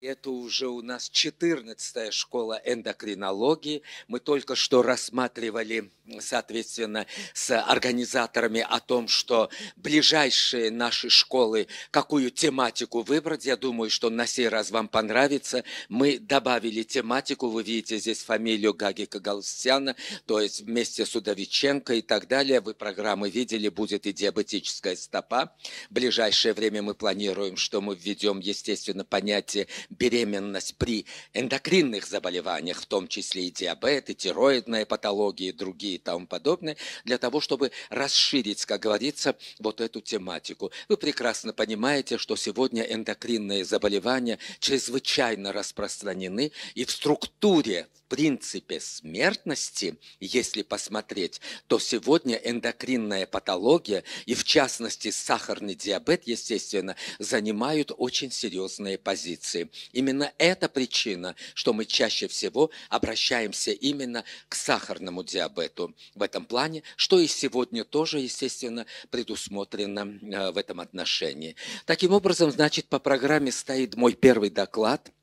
Это уже у нас 14-я школа эндокринологии. Мы только что рассматривали, соответственно, с организаторами о том, что ближайшие наши школы, какую тематику выбрать. Я думаю, что на сей раз вам понравится. Мы добавили тематику, вы видите здесь фамилию Гагика Галстяна, то есть вместе с Удовиченко и так далее. Вы программы видели, будет и диабетическая стопа. В ближайшее время мы планируем, что мы введем, естественно, понятие беременность при эндокринных заболеваниях, в том числе и диабет, и тироидная патология, и другие и тому подобное, для того, чтобы расширить, как говорится, вот эту тематику. Вы прекрасно понимаете, что сегодня эндокринные заболевания чрезвычайно распространены и в структуре, в принципе смертности, если посмотреть, то сегодня эндокринная патология и в частности сахарный диабет, естественно, занимают очень серьезные позиции. Именно эта причина, что мы чаще всего обращаемся именно к сахарному диабету в этом плане, что и сегодня тоже, естественно, предусмотрено э, в этом отношении. Таким образом, значит, по программе стоит мой первый доклад –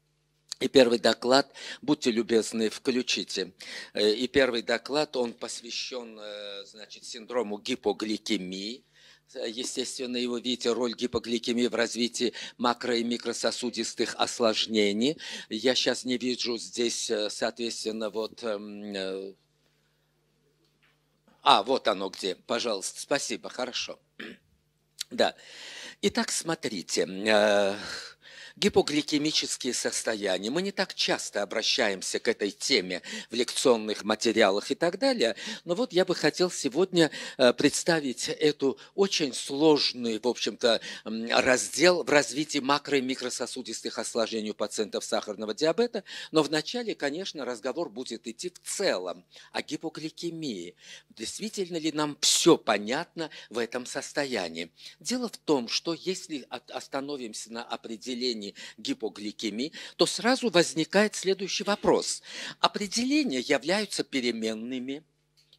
и первый доклад, будьте любезны, включите. Э, и первый доклад, он посвящен э, значит, синдрому гипогликемии. Э, естественно, его видите, роль гипогликемии в развитии макро- и микрососудистых осложнений. Я сейчас не вижу здесь, соответственно, вот эм, а, вот оно где. Пожалуйста, спасибо, хорошо. Да. Итак, смотрите, гипогликемические состояния. Мы не так часто обращаемся к этой теме в лекционных материалах и так далее, но вот я бы хотел сегодня э, представить эту очень сложный, в общем-то, раздел в развитии макро- и микрососудистых осложнений у пациентов сахарного диабета, но вначале, конечно, разговор будет идти в целом о гипогликемии. Действительно ли нам все понятно в этом состоянии? Дело в том, что если остановимся на определении состоянии гипогликемии, то сразу возникает следующий вопрос. Определения являются переменными –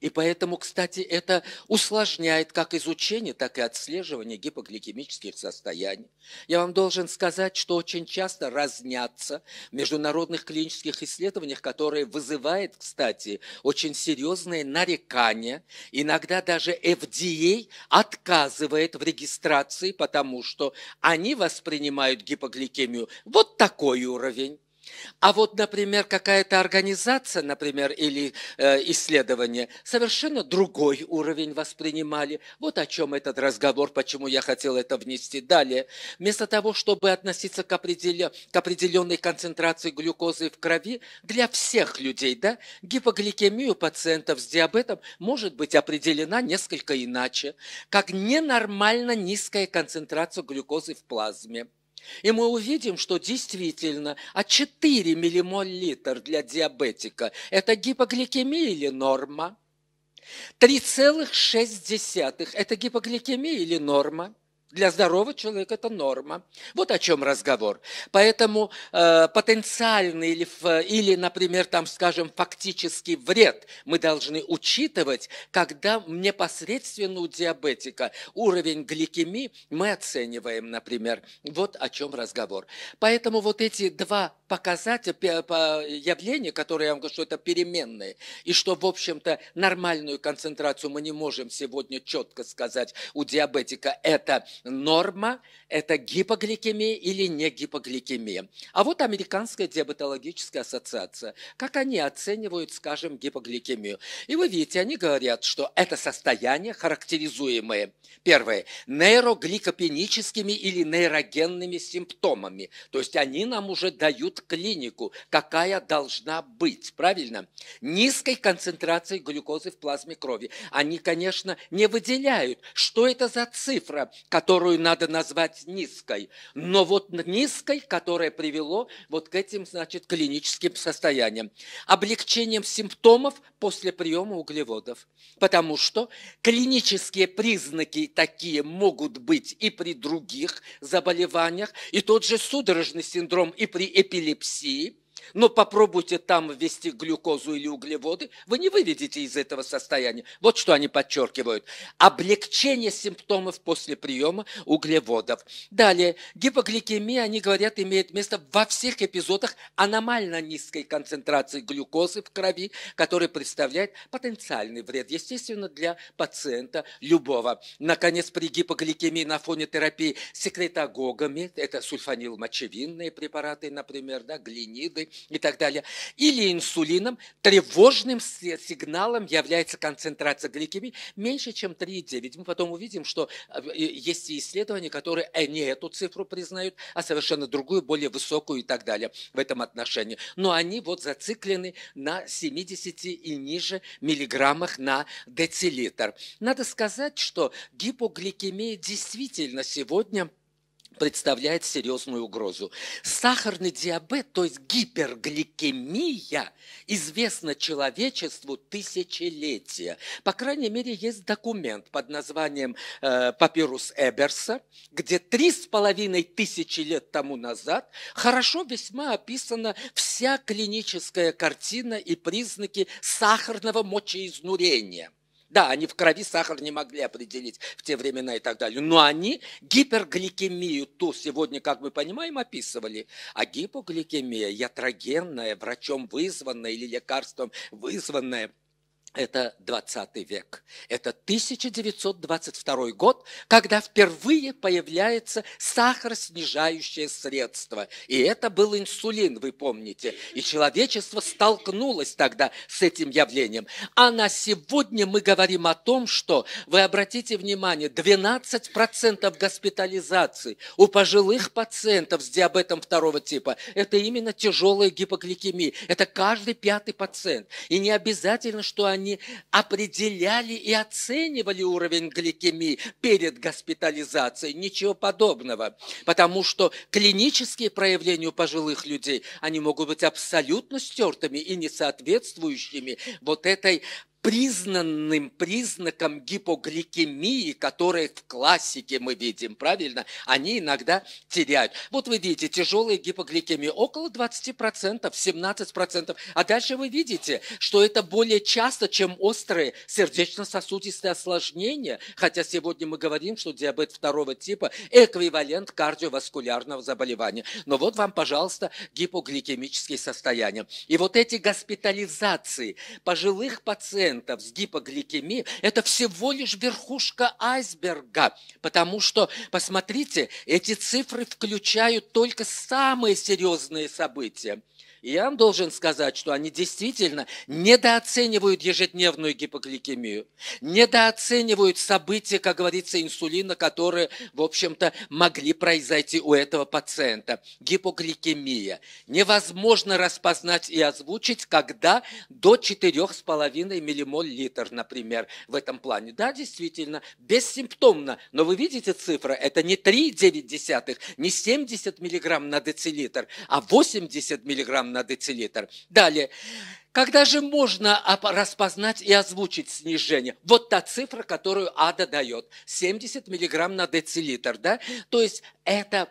и поэтому, кстати, это усложняет как изучение, так и отслеживание гипогликемических состояний. Я вам должен сказать, что очень часто разнятся в международных клинических исследованиях, которые вызывают, кстати, очень серьезные нарекания. Иногда даже FDA отказывает в регистрации, потому что они воспринимают гипогликемию вот такой уровень а вот, например, какая-то организация, например, или э, исследование, совершенно другой уровень воспринимали. Вот о чем этот разговор, почему я хотел это внести далее. Вместо того, чтобы относиться к, определен... к определенной концентрации глюкозы в крови для всех людей, да, гипогликемию пациентов с диабетом может быть определена несколько иначе, как ненормально низкая концентрация глюкозы в плазме. И мы увидим, что действительно, а 4 миллимоль литр для диабетика – это гипогликемия или норма? 3,6 – это гипогликемия или норма? Для здорового человека это норма. Вот о чем разговор. Поэтому э, потенциальный или, или, например, там, скажем, фактический вред мы должны учитывать, когда непосредственно у диабетика уровень гликемии мы оцениваем, например. Вот о чем разговор. Поэтому вот эти два показать явление, которое я вам говорю, что это переменные, и что, в общем-то, нормальную концентрацию мы не можем сегодня четко сказать у диабетика, это норма, это гипогликемия или не гипогликемия. А вот Американская диабетологическая ассоциация, как они оценивают, скажем, гипогликемию. И вы видите, они говорят, что это состояние, характеризуемое, первое, нейрогликопеническими или нейрогенными симптомами, то есть они нам уже дают дают клинику, какая должна быть, правильно? Низкой концентрации глюкозы в плазме крови. Они, конечно, не выделяют, что это за цифра, которую надо назвать низкой, но вот низкой, которая привело вот к этим, значит, клиническим состояниям. Облегчением симптомов после приема углеводов. Потому что клинические признаки такие могут быть и при других заболеваниях, и тот же судорожный синдром, и при эпилепсии, epilepsia Но попробуйте там ввести глюкозу или углеводы, вы не выведете из этого состояния. Вот что они подчеркивают. Облегчение симптомов после приема углеводов. Далее, гипогликемия, они говорят, имеет место во всех эпизодах аномально низкой концентрации глюкозы в крови, которая представляет потенциальный вред, естественно, для пациента любого. Наконец, при гипогликемии на фоне терапии секретагогами, это сульфанилмочевинные препараты, например, да, глиниды, и так далее. Или инсулином тревожным сигналом является концентрация гликемии меньше, чем 3,9. Мы потом увидим, что э, есть исследования, которые э, не эту цифру признают, а совершенно другую, более высокую и так далее в этом отношении. Но они вот зациклены на 70 и ниже миллиграммах на децилитр. Надо сказать, что гипогликемия действительно сегодня – представляет серьезную угрозу. Сахарный диабет, то есть гипергликемия, известна человечеству тысячелетия. По крайней мере, есть документ под названием э, «Папирус Эберса», где три с половиной тысячи лет тому назад хорошо весьма описана вся клиническая картина и признаки сахарного мочеизнурения – да, они в крови сахар не могли определить в те времена и так далее. Но они гипергликемию ту сегодня, как мы понимаем, описывали. А гипогликемия ятрогенная, врачом вызванная или лекарством вызванная – это 20 век. Это 1922 год, когда впервые появляется сахароснижающее средство. И это был инсулин, вы помните. И человечество столкнулось тогда с этим явлением. А на сегодня мы говорим о том, что, вы обратите внимание, 12% госпитализации у пожилых пациентов с диабетом второго типа – это именно тяжелая гипогликемия. Это каждый пятый пациент. И не обязательно, что они они определяли и оценивали уровень гликемии перед госпитализацией. Ничего подобного. Потому что клинические проявления у пожилых людей, они могут быть абсолютно стертыми и не соответствующими вот этой признанным признаком гипогликемии, которые в классике мы видим, правильно? Они иногда теряют. Вот вы видите, тяжелые гипогликемии около 20%, 17%. А дальше вы видите, что это более часто, чем острые сердечно-сосудистые осложнения. Хотя сегодня мы говорим, что диабет второго типа – эквивалент кардиоваскулярного заболевания. Но вот вам, пожалуйста, гипогликемические состояния. И вот эти госпитализации пожилых пациентов, пациентов с гипогликемией – это всего лишь верхушка айсберга, потому что, посмотрите, эти цифры включают только самые серьезные события – Иоанн должен сказать, что они действительно недооценивают ежедневную гипогликемию, недооценивают события, как говорится, инсулина, которые, в общем-то, могли произойти у этого пациента. Гипогликемия. Невозможно распознать и озвучить, когда до 4,5 миллимоль литр, например, в этом плане. Да, действительно, бессимптомно, но вы видите цифры? это не 3,9, не 70 миллиграмм на децилитр, а 80 миллиграмм микрограмм на децилитр. Далее. Когда же можно распознать и озвучить снижение? Вот та цифра, которую АДА дает. 70 миллиграмм на децилитр. Да? То есть это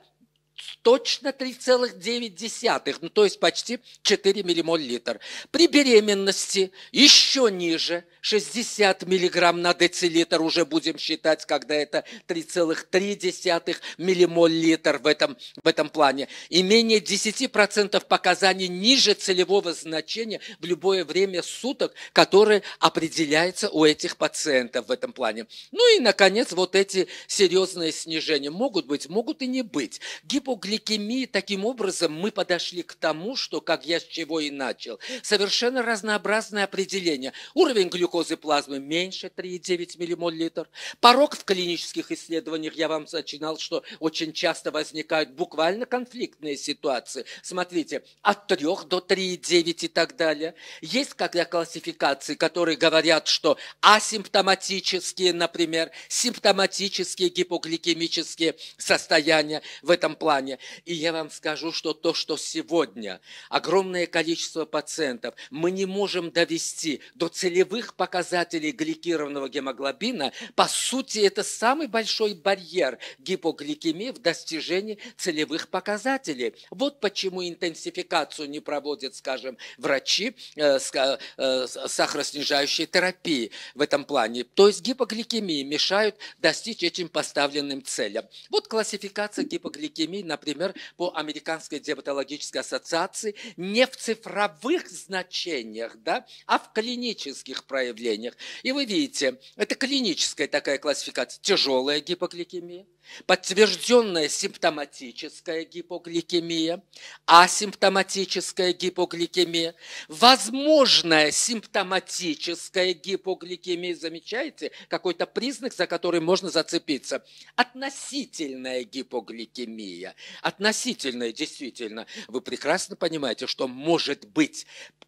точно 3,9, ну то есть почти 4 миллимоль литр. При беременности еще ниже, 60 миллиграмм на децилитр, уже будем считать, когда это 3,3 миллимоль литр в этом, в этом плане. И менее 10% показаний ниже целевого значения в любое время суток, которое определяется у этих пациентов в этом плане. Ну и, наконец, вот эти серьезные снижения могут быть, могут и не быть гипогликемии таким образом мы подошли к тому, что, как я с чего и начал, совершенно разнообразное определение. Уровень глюкозы плазмы меньше 3,9 миллимоль литр. Порог в клинических исследованиях, я вам зачинал, что очень часто возникают буквально конфликтные ситуации. Смотрите, от 3 до 3,9 и так далее. Есть когда классификации, которые говорят, что асимптоматические, например, симптоматические гипогликемические состояния в этом плане образования. И я вам скажу, что то, что сегодня огромное количество пациентов мы не можем довести до целевых показателей гликированного гемоглобина, по сути, это самый большой барьер гипогликемии в достижении целевых показателей. Вот почему интенсификацию не проводят, скажем, врачи э, э, э, сахароснижающей терапии в этом плане. То есть гипогликемии мешают достичь этим поставленным целям. Вот классификация гипогликемии например, по Американской диабетологической ассоциации, не в цифровых значениях, да, а в клинических проявлениях. И вы видите, это клиническая такая классификация. Тяжелая гипогликемия, подтвержденная симптоматическая гипогликемия, асимптоматическая гипогликемия, возможная симптоматическая гипогликемия, замечаете, какой-то признак, за который можно зацепиться, относительная гипогликемия, действительное, относительное действительно, вы прекрасно понимаете, что может быть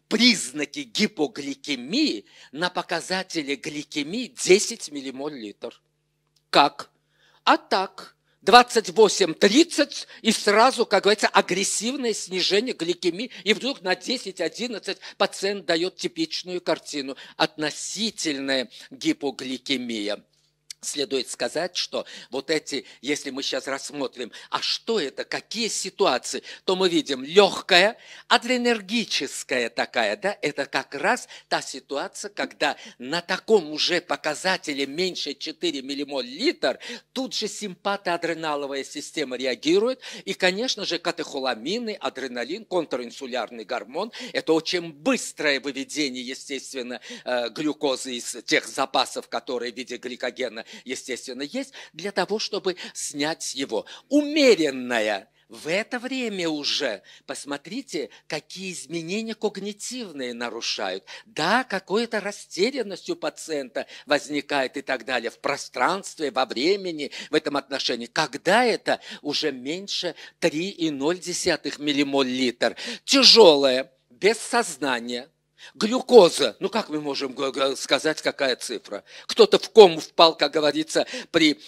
признаки гипогликемии на показателе гликемии 10 ммоль литр. Как? А так, 28-30 и сразу, как говорится, агрессивное снижение гликемии. И вдруг на 10-11 пациент дает типичную картину – относительная гипогликемия. Следует сказать, что вот эти, если мы сейчас рассмотрим, а что это, какие ситуации, то мы видим легкая, адреналергическая такая, да, это как раз та ситуация, когда на таком уже показателе меньше 4 миллимоль литр, тут же симпатоадреналовая система реагирует, и, конечно же, катехоламины, адреналин, контринсулярный гормон, это очень быстрое выведение, естественно, э, глюкозы из тех запасов, которые в виде гликогена естественно, есть, для того, чтобы снять его. Умеренная в это время уже, посмотрите, какие изменения когнитивные нарушают. Да, какой-то растерянность у пациента возникает и так далее в пространстве, во времени, в этом отношении. Когда это? Уже меньше 3,0 миллимоль литр. Тяжелое, без сознания – Глюкоза, ну как мы можем сказать, какая цифра? Кто-то в кому впал, как говорится, при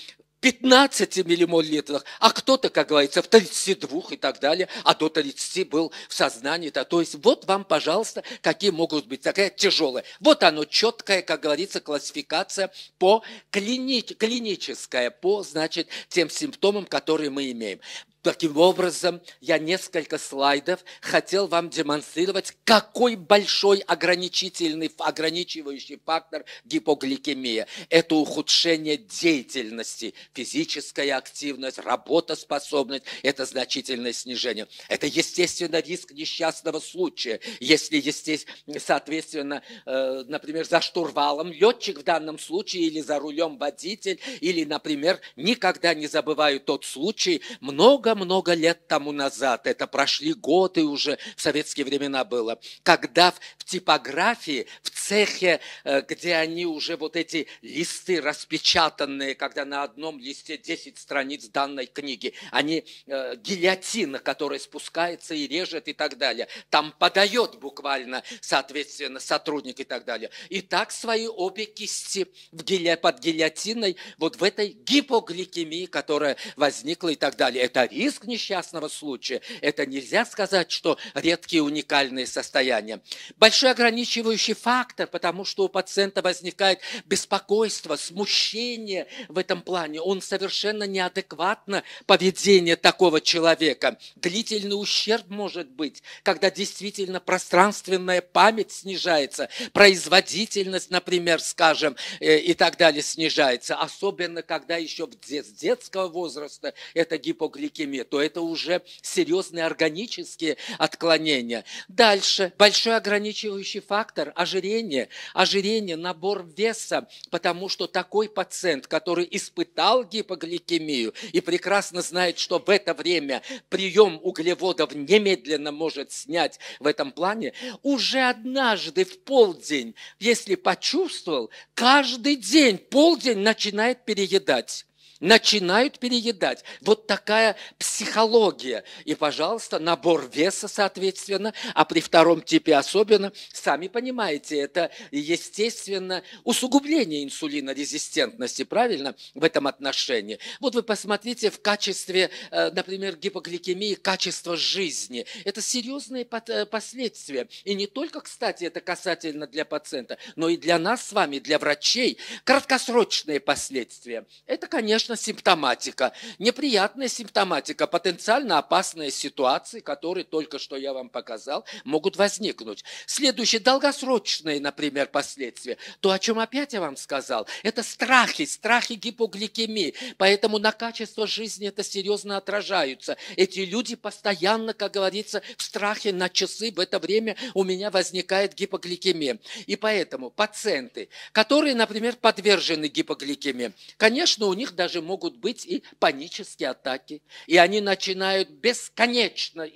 15 миллимолитрах, а кто-то, как говорится, в 32 и так далее, а до 30 был в сознании. -то. То есть вот вам, пожалуйста, какие могут быть, такая тяжелая. Вот оно, четкая, как говорится, классификация по клини... клиническая, по, значит, тем симптомам, которые мы имеем. Таким образом, я несколько слайдов хотел вам демонстрировать, какой большой ограничительный, ограничивающий фактор гипогликемия. Это ухудшение деятельности, физическая активность, работоспособность, это значительное снижение. Это, естественно, риск несчастного случая. Если, естественно, соответственно, э, например, за штурвалом летчик в данном случае или за рулем водитель, или, например, никогда не забываю тот случай, много много-много лет тому назад, это прошли годы уже, в советские времена было, когда в типографии, в цехе, э, где они уже вот эти листы распечатанные, когда на одном листе 10 страниц данной книги, они э, гильотина, которая спускается и режет и так далее, там подает буквально, соответственно, сотрудник и так далее. И так свои обе кисти в гильо, под гильотиной, вот в этой гипогликемии, которая возникла и так далее. Это риск несчастного случая, это нельзя сказать, что редкие уникальные состояния. Большой ограничивающий фактор, потому что у пациента возникает беспокойство, смущение в этом плане. Он совершенно неадекватно поведение такого человека. Длительный ущерб может быть, когда действительно пространственная память снижается, производительность, например, скажем, э, и так далее снижается, особенно когда еще с детского возраста это гипогликемия ядами, то это уже серьезные органические отклонения. Дальше. Большой ограничивающий фактор – ожирение. Ожирение, набор веса, потому что такой пациент, который испытал гипогликемию и прекрасно знает, что в это время прием углеводов немедленно может снять в этом плане, уже однажды в полдень, если почувствовал, каждый день, полдень начинает переедать начинают переедать. Вот такая психология. И, пожалуйста, набор веса, соответственно, а при втором типе особенно, сами понимаете, это, естественно, усугубление инсулинорезистентности, правильно, в этом отношении. Вот вы посмотрите в качестве, э, например, гипогликемии, качество жизни. Это серьезные э, последствия. И не только, кстати, это касательно для пациента, но и для нас с вами, для врачей. Краткосрочные последствия. Это, конечно, конечно, симптоматика, неприятная симптоматика, потенциально опасные ситуации, которые только что я вам показал, могут возникнуть. следующие долгосрочные, например, последствия. То, о чем опять я вам сказал, это страхи, страхи гипогликемии. Поэтому на качество жизни это серьезно отражаются. Эти люди постоянно, как говорится, в страхе на часы. В это время у меня возникает гипогликемия. И поэтому пациенты, которые, например, подвержены гипогликемии, конечно, у них даже также могут быть и панические атаки. И они начинают бесконечно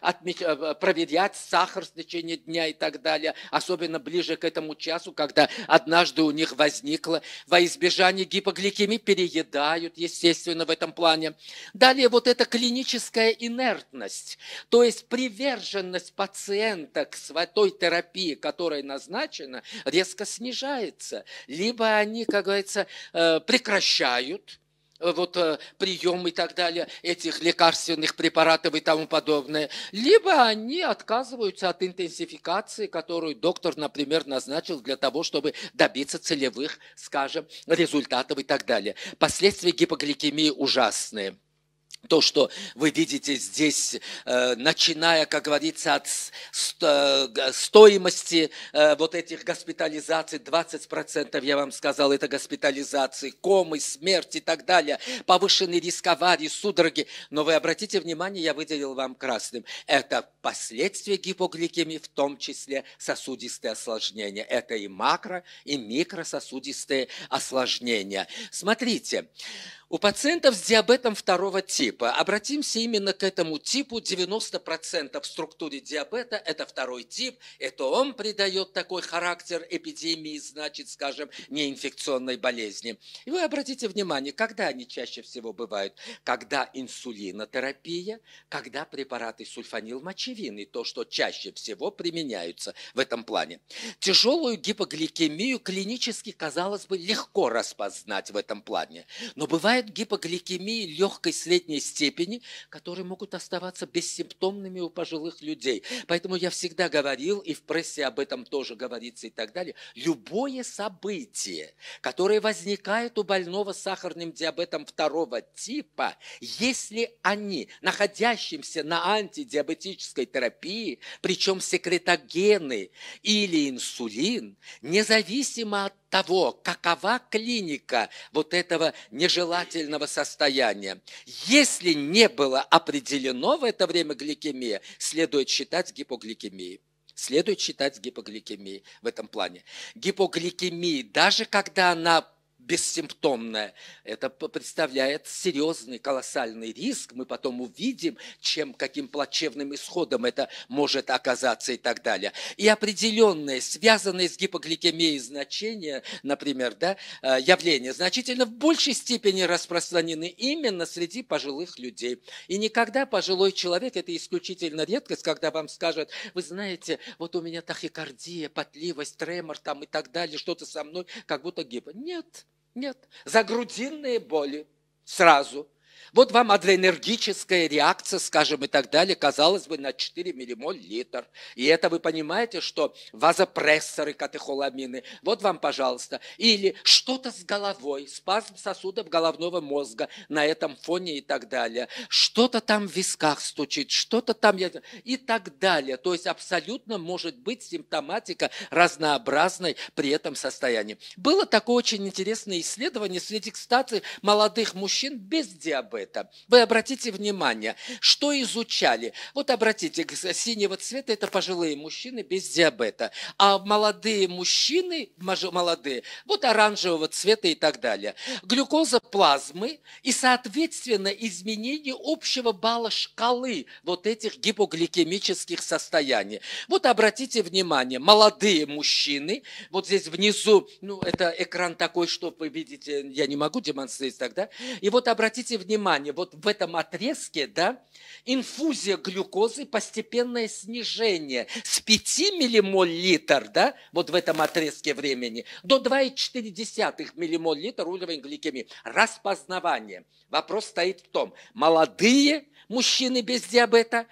отмечать, э, э, проверять сахар в течение дня и так далее, особенно ближе к этому часу, когда однажды у них возникло. Во избежание гипогликемии переедают, естественно, в этом плане. Далее вот эта клиническая инертность, то есть приверженность пациента к той терапии, которая назначена, резко снижается. Либо они, как говорится, э, прекращают Э, вот э, прием и так далее, этих лекарственных препаратов и тому подобное. Либо они отказываются от интенсификации, которую доктор, например, назначил для того, чтобы добиться целевых, скажем, результатов и так далее. Последствия гипогликемии ужасные то, что вы видите здесь, э, начиная, как говорится, от стоимости э, вот этих госпитализаций, 20%, я вам сказал, это госпитализации, комы, смерть и так далее, повышенный риск аварии, судороги. Но вы обратите внимание, я выделил вам красным, это последствия гипогликемии, в том числе сосудистые осложнения. Это и макро, и микрососудистые осложнения. Смотрите, у пациентов с диабетом второго типа, обратимся именно к этому типу, 90% в структуре диабета – это второй тип, это он придает такой характер эпидемии, значит, скажем, неинфекционной болезни. И вы обратите внимание, когда они чаще всего бывают? Когда инсулинотерапия, когда препараты сульфанилмочевины, то, что чаще всего применяются в этом плане. Тяжелую гипогликемию клинически, казалось бы, легко распознать в этом плане. Но бывает вызывать гипогликемии легкой средней степени, которые могут оставаться бессимптомными у пожилых людей. Поэтому я всегда говорил, и в прессе об этом тоже говорится и так далее, любое событие, которое возникает у больного с сахарным диабетом второго типа, если они, находящимся на антидиабетической терапии, причем секретогены или инсулин, независимо от того, какова клиника вот этого нежелательного состояния. Если не было определено в это время гликемия, следует считать гипогликемией. Следует считать гипогликемией в этом плане. Гипогликемия, даже когда она бессимптомная Это представляет серьезный, колоссальный риск. Мы потом увидим, чем, каким плачевным исходом это может оказаться и так далее. И определенные, связанные с гипогликемией значения, например, да, э, явления, значительно в большей степени распространены именно среди пожилых людей. И никогда пожилой человек, это исключительно редкость, когда вам скажут, вы знаете, вот у меня тахикардия, потливость, тремор там и так далее, что-то со мной, как будто гипо. Нет, нет, за грудинные боли сразу вот вам адренергическая реакция, скажем, и так далее, казалось бы, на 4 миллимоль литр. И это вы понимаете, что вазопрессоры, катехоламины. Вот вам, пожалуйста. Или что-то с головой, спазм сосудов головного мозга на этом фоне и так далее. Что-то там в висках стучит, что-то там и так далее. То есть абсолютно может быть симптоматика разнообразной при этом состоянии. Было такое очень интересное исследование среди, кстати, молодых мужчин без диабета это. Вы обратите внимание, что изучали. Вот обратите, синего цвета – это пожилые мужчины без диабета, а молодые мужчины, молодые, вот оранжевого цвета и так далее. Глюкоза плазмы и, соответственно, изменение общего балла шкалы вот этих гипогликемических состояний. Вот обратите внимание, молодые мужчины, вот здесь внизу, ну, это экран такой, что вы видите, я не могу демонстрировать тогда. И вот обратите внимание, внимание, вот в этом отрезке, да, инфузия глюкозы, постепенное снижение с 5 миллимоль литр, да, вот в этом отрезке времени, до 2,4 миллимоль литр уровень гликемии. Распознавание. Вопрос стоит в том, молодые мужчины без диабета,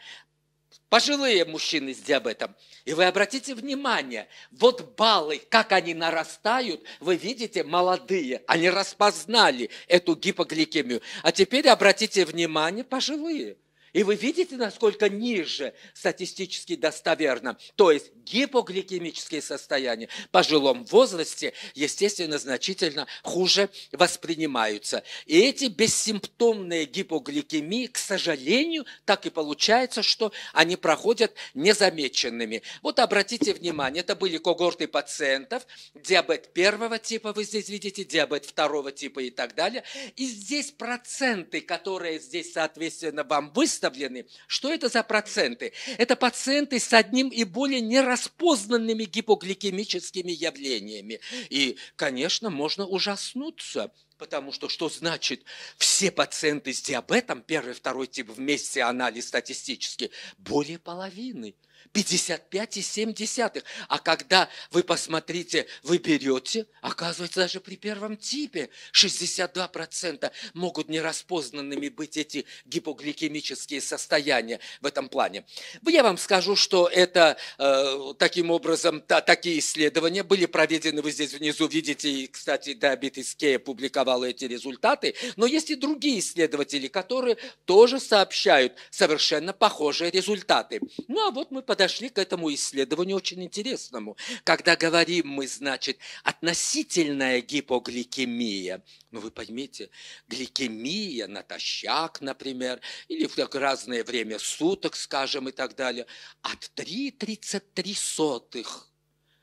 пожилые мужчины с диабетом. И вы обратите внимание, вот баллы, как они нарастают, вы видите, молодые, они распознали эту гипогликемию. А теперь обратите внимание, пожилые. И вы видите, насколько ниже статистически достоверно. То есть гипогликемические состояния по жилом возрасте, естественно, значительно хуже воспринимаются. И эти бессимптомные гипогликемии, к сожалению, так и получается, что они проходят незамеченными. Вот обратите внимание, это были когорты пациентов, диабет первого типа, вы здесь видите, диабет второго типа и так далее. И здесь проценты, которые здесь, соответственно, вам выставлены, выставлены. Что это за проценты? Это пациенты с одним и более нераспознанными гипогликемическими явлениями. И, конечно, можно ужаснуться, потому что что значит все пациенты с диабетом, первый, второй тип вместе анализ статистически, более половины – 55 и 55,7. А когда вы посмотрите, вы берете, оказывается, даже при первом типе 62% могут нераспознанными быть эти гипогликемические состояния в этом плане. Я вам скажу, что это э, таким образом, такие исследования были проведены, вы здесь внизу видите, и, кстати, Диабетис Кея публиковала эти результаты, но есть и другие исследователи, которые тоже сообщают совершенно похожие результаты. Ну а вот мы подошли подошли к этому исследованию очень интересному. Когда говорим мы, значит, относительная гипогликемия, ну вы поймите, гликемия натощак, например, или в разное время суток, скажем, и так далее, от 3,33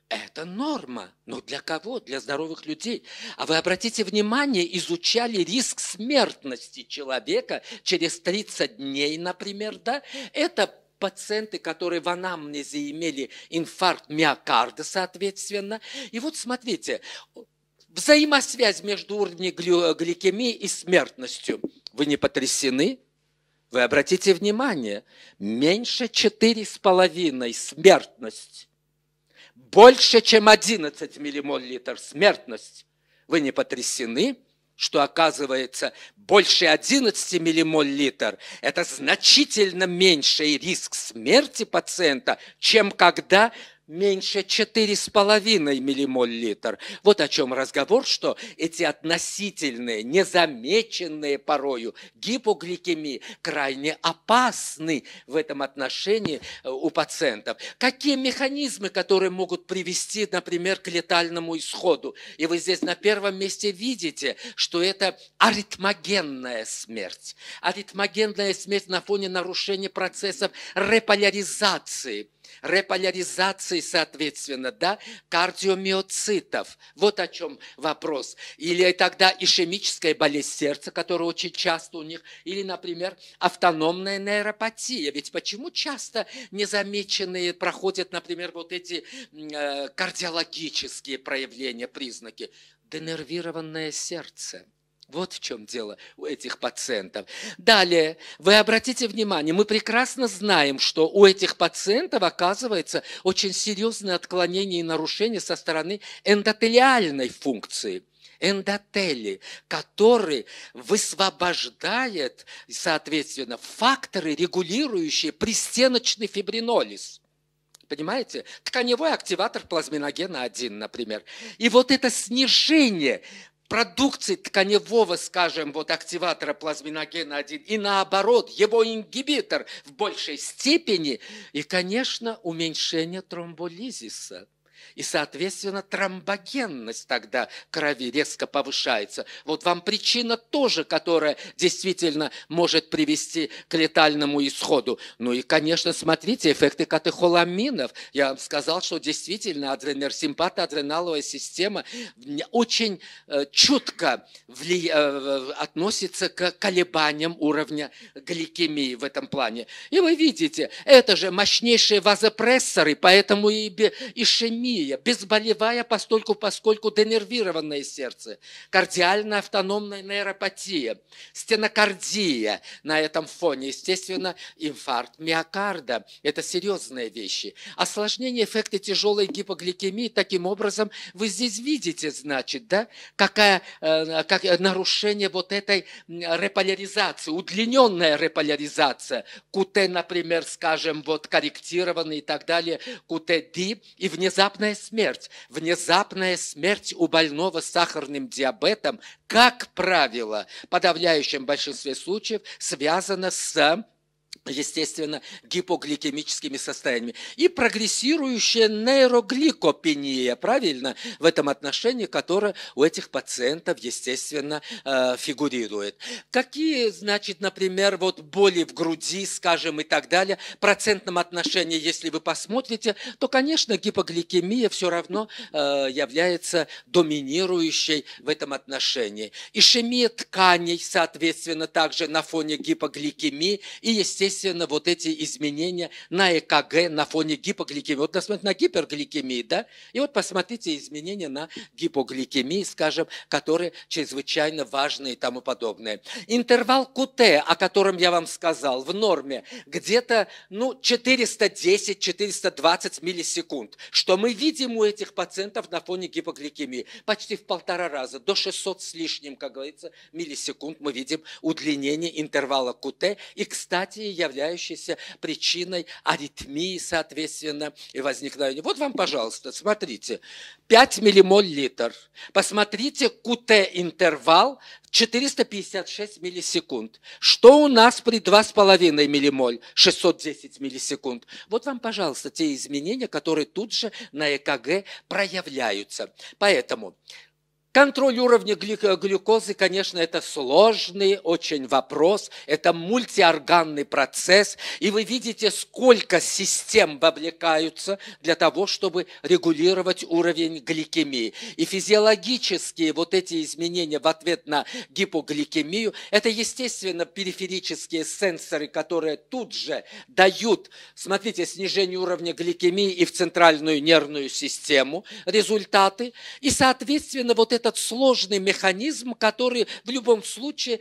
это норма. Но для кого? Для здоровых людей. А вы обратите внимание, изучали риск смертности человека через 30 дней, например, да? Это пациенты, которые в анамнезе имели инфаркт миокарда, соответственно. И вот смотрите, взаимосвязь между уровнем гликемии и смертностью. Вы не потрясены? Вы обратите внимание, меньше 4,5 смертность, больше, чем 11 миллимоль литр смертность. Вы не потрясены? что оказывается больше 11 миллимоль литр, это значительно меньший риск смерти пациента, чем когда меньше 4,5 миллимоль литр. Вот о чем разговор, что эти относительные, незамеченные порою гипогликемии крайне опасны в этом отношении э, у пациентов. Какие механизмы, которые могут привести, например, к летальному исходу? И вы здесь на первом месте видите, что это аритмогенная смерть. Аритмогенная смерть на фоне нарушения процессов реполяризации – реполяризации, соответственно, да, кардиомиоцитов. Вот о чем вопрос. Или тогда ишемическая болезнь сердца, которая очень часто у них, или, например, автономная нейропатия. Ведь почему часто незамеченные проходят, например, вот эти э, кардиологические проявления, признаки? Денервированное сердце – вот в чем дело у этих пациентов. Далее, вы обратите внимание, мы прекрасно знаем, что у этих пациентов оказывается очень серьезное отклонение и нарушение со стороны эндотелиальной функции эндотели, который высвобождает, соответственно, факторы, регулирующие пристеночный фибринолиз. Понимаете? Тканевой активатор плазминогена 1, например. И вот это снижение продукции тканевого, скажем, вот активатора плазминогена 1, и наоборот, его ингибитор в большей степени, и, конечно, уменьшение тромболизиса. И, соответственно, тромбогенность тогда крови резко повышается. Вот вам причина тоже, которая действительно может привести к летальному исходу. Ну и, конечно, смотрите, эффекты катехоламинов. Я вам сказал, что действительно адренер, симпатоадреналовая система очень э, чутко вли... Э, относится к колебаниям уровня гликемии в этом плане. И вы видите, это же мощнейшие вазопрессоры, поэтому и ишемия Гипертония, безболевая, постольку, поскольку денервированное сердце, кардиальная автономная нейропатия, стенокардия на этом фоне, естественно, инфаркт миокарда. Это серьезные вещи. Осложнение эффекта тяжелой гипогликемии, таким образом, вы здесь видите, значит, да, какая, э, как нарушение вот этой реполяризации, удлиненная реполяризация, куте, например, скажем, вот корректированный и так далее, куте-ди, и внезапно Внезапная смерть. Внезапная смерть у больного с сахарным диабетом, как правило, в подавляющем большинстве случаев связана с естественно, гипогликемическими состояниями. И прогрессирующая нейрогликопения, правильно, в этом отношении, которое у этих пациентов, естественно, э, фигурирует. Какие, значит, например, вот боли в груди, скажем, и так далее, в процентном отношении, если вы посмотрите, то, конечно, гипогликемия все равно э, является доминирующей в этом отношении. Ишемия тканей, соответственно, также на фоне гипогликемии и, естественно, естественно, вот эти изменения на ЭКГ на фоне гипогликемии. Вот посмотрите на гипергликемии, да, и вот посмотрите изменения на гипогликемии, скажем, которые чрезвычайно важны и тому подобное. Интервал КУТ, о котором я вам сказал, в норме где-то, ну, 410-420 миллисекунд, что мы видим у этих пациентов на фоне гипогликемии почти в полтора раза, до 600 с лишним, как говорится, миллисекунд мы видим удлинение интервала КУТ. И, кстати, являющейся причиной аритмии, соответственно, и возникновения. Вот вам, пожалуйста, смотрите, 5 миллимоль литр. Посмотрите QT-интервал 456 миллисекунд. Что у нас при 2,5 миллимоль? 610 миллисекунд. Вот вам, пожалуйста, те изменения, которые тут же на ЭКГ проявляются. Поэтому Контроль уровня глюкозы, конечно, это сложный очень вопрос, это мультиорганный процесс, и вы видите, сколько систем вовлекаются для того, чтобы регулировать уровень гликемии. И физиологические вот эти изменения в ответ на гипогликемию, это, естественно, периферические сенсоры, которые тут же дают, смотрите, снижение уровня гликемии и в центральную нервную систему результаты, и, соответственно, вот это этот сложный механизм, который в любом случае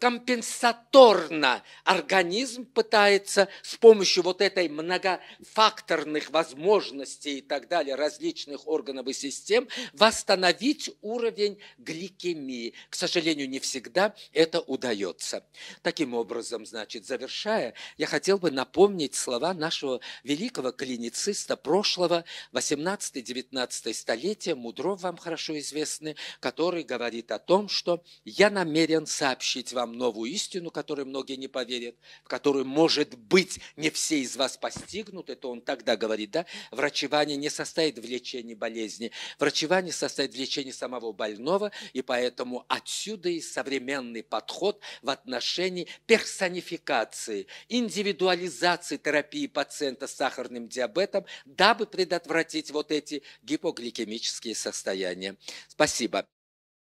компенсаторно организм пытается с помощью вот этой многофакторных возможностей и так далее различных органов и систем восстановить уровень гликемии. К сожалению, не всегда это удается. Таким образом, значит, завершая, я хотел бы напомнить слова нашего великого клинициста прошлого 18-19 столетия, мудров вам хорошо известны, который говорит о том, что я намерен сообщить сообщить вам новую истину, которой многие не поверят, в которую, может быть, не все из вас постигнут, это он тогда говорит, да, врачевание не состоит в лечении болезни, врачевание состоит в лечении самого больного, и поэтому отсюда и современный подход в отношении персонификации, индивидуализации терапии пациента с сахарным диабетом, дабы предотвратить вот эти гипогликемические состояния. Спасибо.